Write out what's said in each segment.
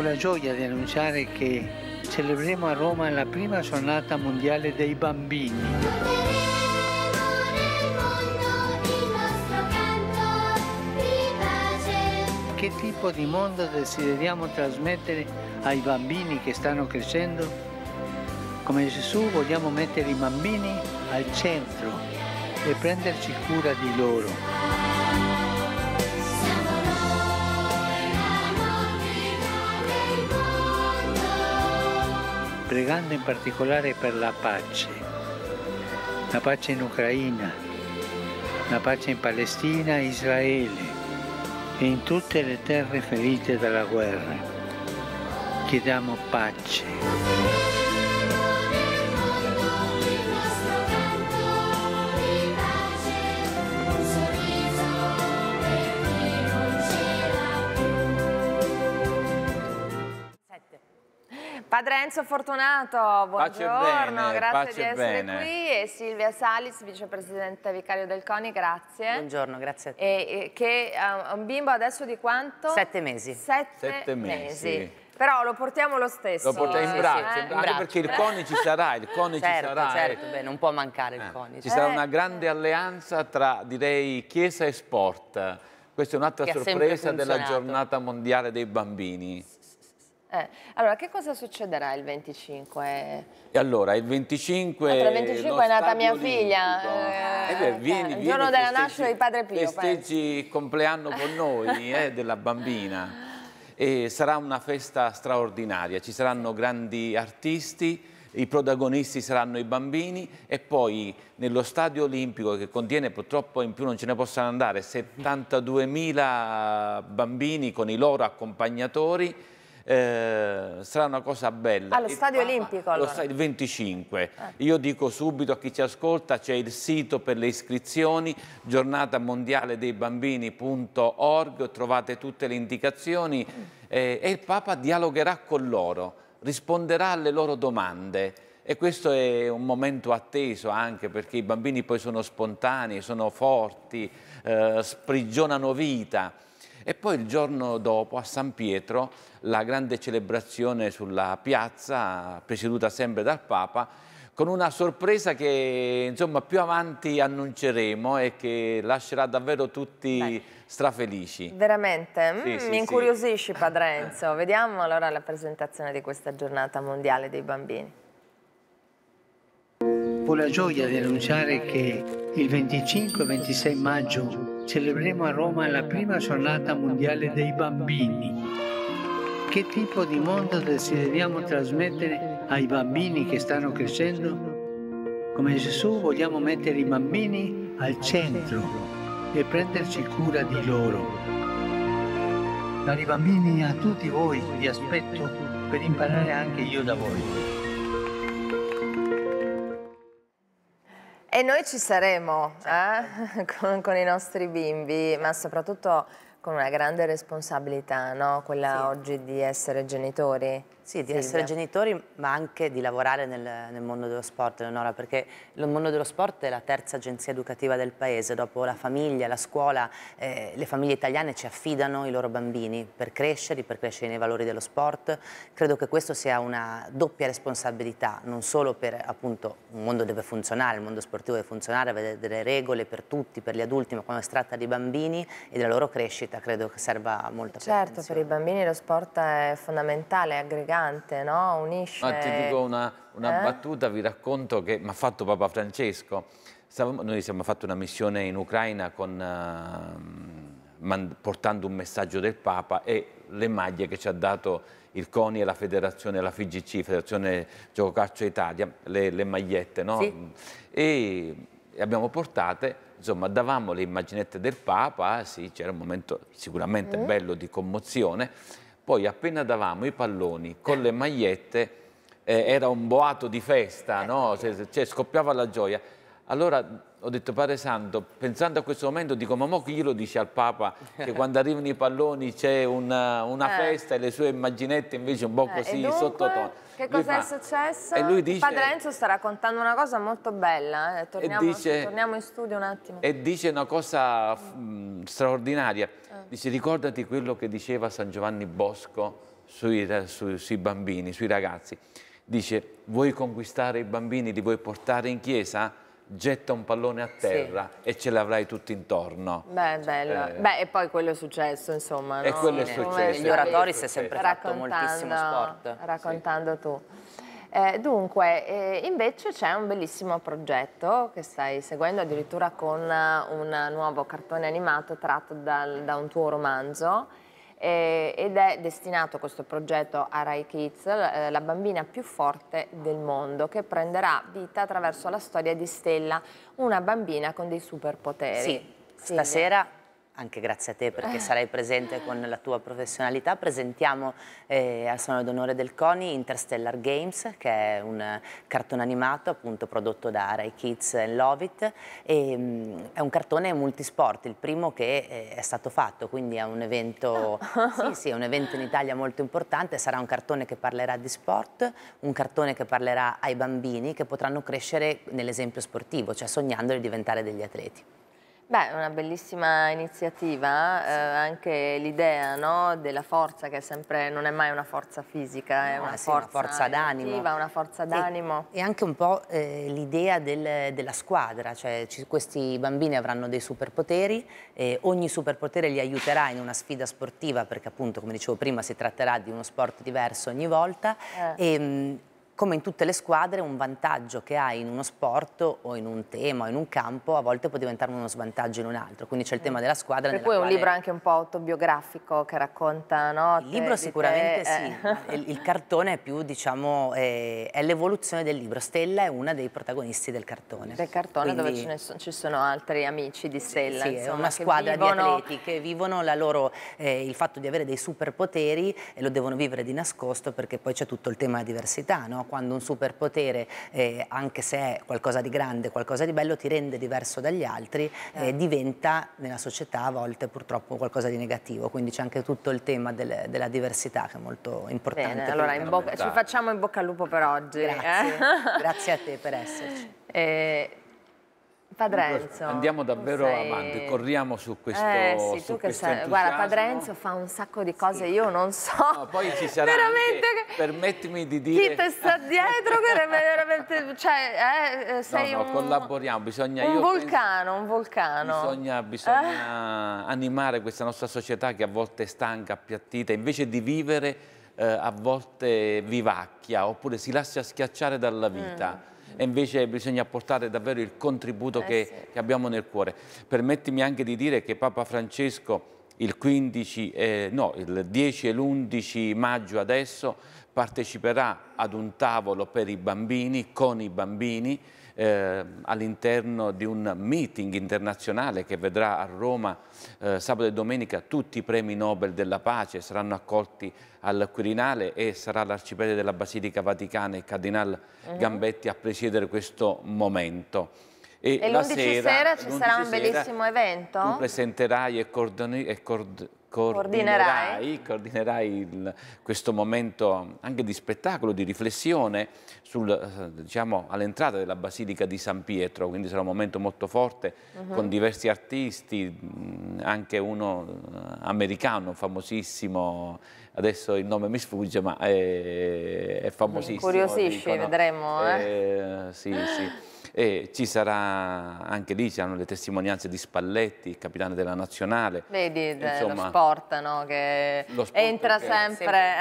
Ho la gioia di annunciare che celebriamo a Roma la prima giornata mondiale dei bambini. che tipo di mondo desideriamo trasmettere ai bambini che stanno crescendo? Come Gesù vogliamo mettere i bambini al centro e prenderci cura di loro. pregando in particolare per la pace, la pace in Ucraina, la pace in Palestina, Israele e in tutte le terre ferite dalla guerra. Chiediamo pace. Padre Enzo Fortunato, buongiorno, bene, grazie di essere bene. qui e Silvia Salis, vicepresidente vicario del CONI, grazie. Buongiorno, grazie a te. E, e, che uh, un bimbo adesso di quanto? Sette mesi. Sette, Sette mesi. mesi. Però lo portiamo lo stesso. Lo portiamo in braccio, eh? in braccio, anche perché il CONI ci sarà, il CONI certo, ci sarà. Eh. Certo, beh, non può mancare il eh. CONI. Ci eh. sarà una grande alleanza tra, direi, chiesa e sport. Questa è un'altra sorpresa della giornata mondiale dei bambini. Sì. Eh, allora, che cosa succederà il 25? E allora, il 25... il 25 è nata mia figlia. Eh, eh, beh, vieni, eh, il giorno vieni, della nascita di Padre Pio. Festeggi il compleanno con noi, eh, della bambina. E sarà una festa straordinaria, ci saranno grandi artisti, i protagonisti saranno i bambini e poi nello stadio olimpico che contiene purtroppo in più non ce ne possono andare 72.000 bambini con i loro accompagnatori eh, sarà una cosa bella. Allo Stadio Olimpico? Allo Stadio 25. Eh. Io dico subito a chi ci ascolta, c'è il sito per le iscrizioni, giornata mondiale dei bambini.org, trovate tutte le indicazioni mm. eh, e il Papa dialogherà con loro, risponderà alle loro domande. E questo è un momento atteso anche perché i bambini poi sono spontanei, sono forti, eh, sprigionano vita e poi il giorno dopo a San Pietro la grande celebrazione sulla piazza presieduta sempre dal Papa con una sorpresa che insomma più avanti annunceremo e che lascerà davvero tutti Beh. strafelici. Veramente? Sì, mm, sì, mi incuriosisci sì. padre Enzo, vediamo allora la presentazione di questa giornata mondiale dei bambini. Ho la gioia di annunciare che il 25 e 26 maggio celebreremo a Roma la prima giornata mondiale dei bambini. Che tipo di mondo desideriamo trasmettere ai bambini che stanno crescendo? Come Gesù vogliamo mettere i bambini al centro e prenderci cura di loro. Cari bambini, a tutti voi vi aspetto per imparare anche io da voi. E noi ci saremo certo. eh? con, con, i nostri bimbi, ma soprattutto con una grande responsabilità, no? quella sì. oggi di essere genitori. Sì, di essere genitori, ma anche di lavorare nel, nel, mondo dello sport, Leonora, perché il mondo dello sport è la terza agenzia educativa del paese, dopo la famiglia, la scuola, eh, le famiglie italiane ci affidano i loro bambini per crescere, per crescere nei valori dello sport. Credo che questo sia una doppia responsabilità, non solo per appunto un mondo deve funzionare, il mondo sportivo deve funzionare, avere delle regole per tutti, per gli adulti, ma quando si tratta di bambini e della loro crescita credo che serva molta certo, attenzione. Certo, per i bambini lo sport è fondamentale, è aggregato importante, no? Unisce... No, ti dico una, una eh? battuta, vi racconto che mi ha fatto Papa Francesco. Stavamo, noi siamo fatti una missione in Ucraina con, uh, portando un messaggio del Papa e le maglie che ci ha dato il CONI e la federazione, la FIGC, Federazione Giocaccio Italia, le, le magliette, no? Sì. E abbiamo portate insomma davamo le immaginette del Papa, sì c'era un momento sicuramente mm. bello di commozione poi appena davamo i palloni con le magliette eh, era un boato di festa, no? Eh, cioè, cioè, scoppiava la gioia. Allora ho detto Padre Santo, pensando a questo momento, dico ma mo chi glielo dice al Papa che quando arrivano i palloni c'è una, una eh. festa e le sue immaginette invece un po' eh, così eh, sottotono. Che cosa è successo? E lui dice, Padre Enzo sta raccontando una cosa molto bella, eh. torniamo, dice, torniamo, in studio un attimo. E dice una cosa mh, straordinaria, eh. dice ricordati quello che diceva San Giovanni Bosco sui, su, sui bambini, sui ragazzi. Dice vuoi conquistare i bambini, li vuoi portare in chiesa? getta un pallone a terra sì. e ce l'avrai tutto intorno. Beh, bello. Eh. Beh, e poi quello è successo, insomma. E no? quello è successo. Gli oratori si è sempre fatto moltissimo sport. Raccontando sì. tu. Eh, dunque, eh, invece c'è un bellissimo progetto che stai seguendo addirittura con eh, un nuovo cartone animato tratto dal, da un tuo romanzo eh, ed è destinato questo progetto a Rai Kids, eh, la bambina più forte del mondo, che prenderà vita attraverso la storia di Stella, una bambina con dei superpoteri. Sì, Silvia. stasera anche grazie a te perché eh. sarai presente con la tua professionalità, presentiamo eh, al Salone d'Onore del CONI Interstellar Games, che è un cartone animato appunto prodotto da Rai Kids Love It. E, mh, mm, è un cartone multisport, il primo che eh, è stato fatto, quindi è un evento, sì, sì, è un evento in Italia molto importante, sarà un cartone che parlerà di sport, un cartone che parlerà ai bambini che potranno crescere nell'esempio sportivo, cioè sognando di diventare degli atleti. Beh, è una bellissima iniziativa, eh, sì. eh, anche l'idea no, della forza che è sempre, non è mai una forza fisica, no, è una, sì, forza una, forza d'animo. Una forza d'animo. E, e, anche un po' eh, l'idea del, della squadra, cioè ci, questi bambini avranno dei superpoteri, eh, ogni superpotere li aiuterà in una sfida sportiva perché appunto, come dicevo prima, si tratterà di uno sport diverso ogni volta. E, eh. ehm, come in tutte le squadre un vantaggio che hai in uno sport o in un tema o in un campo a volte può diventare uno svantaggio in un altro, quindi c'è il tema mm. della squadra. Per cui è un quale... libro anche un po' autobiografico che racconta, no? Il libro sicuramente te... sì, eh. il, il, cartone è più diciamo, è, è l'evoluzione del libro, Stella è una dei protagonisti del cartone. Del cartone quindi... dove ce sono, ci sono altri amici di Stella. Sì, insomma, è una squadra vivono... di atleti che vivono loro, eh, il fatto di avere dei superpoteri e lo devono vivere di nascosto perché poi c'è tutto il tema della diversità, no? quando un superpotere, eh, anche se è qualcosa di grande, qualcosa di bello, ti rende diverso dagli altri, eh, certo. diventa nella società a volte purtroppo qualcosa di negativo. Quindi c'è anche tutto il tema del, della diversità che è molto importante. Bene, allora bocca, ci facciamo in bocca al lupo per oggi. Grazie, eh? grazie a te per esserci. Eh, Padrenzo. Andiamo davvero sei... avanti, corriamo su questo. Eh sì, tu che sai. Guarda, Padrenzo fa un sacco di cose, sì. io non so. No, poi ci sarà. Veramente. Anche, permettimi di dire. Chi te sta dietro? che veramente. Cioè, eh, eh, sei no, no, un... collaboriamo. Bisogna. Un vulcano, penso, un vulcano. Bisogna, bisogna eh. animare questa nostra società che a volte è stanca, appiattita, invece di vivere. Eh, a volte vivacchia oppure si lascia schiacciare dalla vita. Mm e invece bisogna portare davvero il contributo eh che, sì. che abbiamo nel cuore. Permettimi anche di dire che Papa Francesco il, 15, eh, no, il 10 e l'11 maggio adesso parteciperà ad un tavolo per i bambini, con i bambini, eh, all'interno di un meeting internazionale che vedrà a Roma eh, sabato e domenica tutti i premi Nobel della pace saranno accolti al Quirinale e sarà l'arcipede della Basilica Vaticana il Cardinal mhm. Gambetti a presiedere questo momento. E, e l'11 sera, sera ci sarà un bellissimo evento? Tu presenterai e, coordini, e cord coordinerai, coordinerai il, questo momento anche di spettacolo, di riflessione sul, eh, diciamo, all'entrata della Basilica di San Pietro, quindi sarà un momento molto forte uh mhm. -huh. con diversi artisti, mm, anche uno eh, americano famosissimo, adesso il nome mi sfugge ma è, è famosissimo. Curiosisci, vedremo. Eh? Eh, sì, sì. E ci sarà anche lì, ci hanno le testimonianze di Spalletti, capitano della nazionale. Vedi, eh, Insomma, lo sport, no? Che sport entra che sempre. sempre...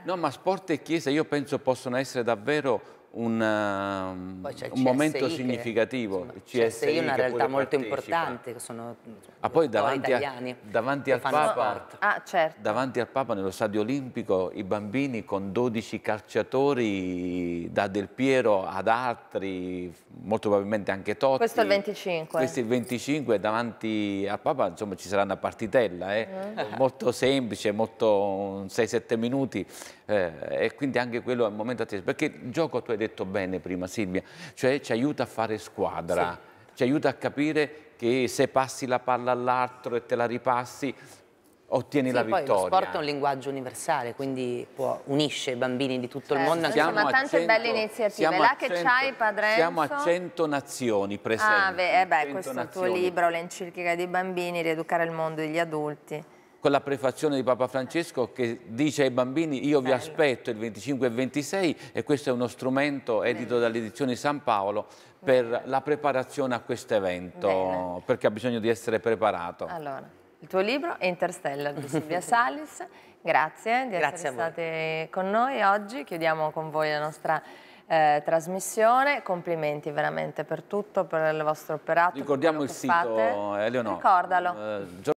Eh. No, ma sport e chiesa io penso possono essere davvero una, un momento significativo. Che, insomma, CSI, è una realtà molto importante, che sono ah, poi davanti, a, davanti al Papa, ah, certo. davanti al Papa nello stadio olimpico i bambini con 12 calciatori da Del Piero ad altri, molto probabilmente anche Totti. Questo è il 25. Questo è il 25 davanti al Papa insomma ci sarà una partitella, eh? mm. molto semplice, molto 6-7 minuti eh, e quindi anche quello è un momento atteso perché il gioco tu hai detto bene prima Silvia, cioè ci aiuta a fare squadra, sì. ci aiuta a capire che se passi la palla all'altro e te la ripassi ottieni sì, la poi vittoria. Lo sport è un linguaggio universale, quindi può, unisce i bambini di tutto certo. il mondo. Siamo Insomma, tante 100, belle iniziative. Là che c'hai, Padrenzo? Siamo a 100 nazioni presenti. Ah, beh, eh beh questo è tuo libro, l'enciclica dei bambini, rieducare il mondo degli adulti con la prefazione di Papa Francesco che dice ai bambini io vi aspetto il 25 e 26 e questo è uno strumento edito dalle edizioni San Paolo per la preparazione a questo evento perché ha bisogno di essere preparato. Allora, il tuo libro è Interstellar di Silvia Salis, grazie di grazie essere state con noi oggi, chiudiamo con voi la nostra eh, trasmissione. Complimenti veramente per tutto, per il vostro operato. Ricordiamo il sito, eh, Eleonora. Ricordalo. Eh,